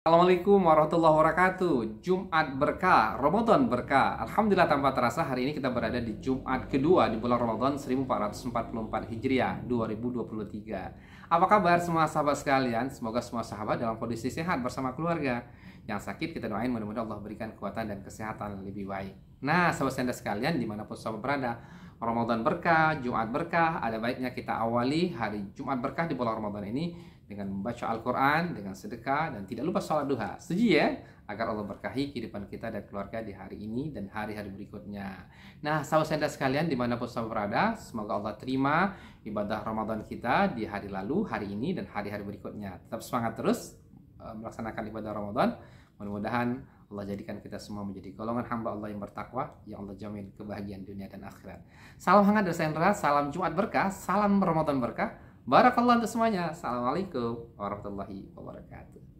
Assalamualaikum warahmatullahi wabarakatuh Jumat berkah, Ramadan berkah Alhamdulillah tanpa terasa hari ini kita berada di Jumat kedua di bulan Ramadan 1444 Hijriah 2023 Apa kabar semua sahabat sekalian? Semoga semua sahabat dalam kondisi sehat bersama keluarga Yang sakit kita doain mudah-mudahan Allah berikan kekuatan dan kesehatan lebih baik Nah sahabat sekalian dimanapun sahabat berada Ramadan berkah, Jumat berkah, ada baiknya kita awali hari Jumat berkah di bulan Ramadan ini dengan membaca Al-Quran, dengan sedekah, dan tidak lupa sholat duha. Setuju ya? Agar Allah berkahi kehidupan kita dan keluarga di hari ini dan hari-hari berikutnya. Nah, sahabat saya sekalian dimanapun sahabat berada, semoga Allah terima ibadah Ramadan kita di hari lalu, hari ini, dan hari-hari berikutnya. Tetap semangat terus eh, melaksanakan ibadah Ramadan. Mudah-mudahan Allah jadikan kita semua menjadi golongan hamba Allah yang bertakwa, yang Allah jamin kebahagiaan dunia dan akhirat. Salam hangat dari Sandra, salam Jumat berkah, salam Ramadan berkah. Barakallah untuk semuanya. Assalamualaikum warahmatullahi wabarakatuh.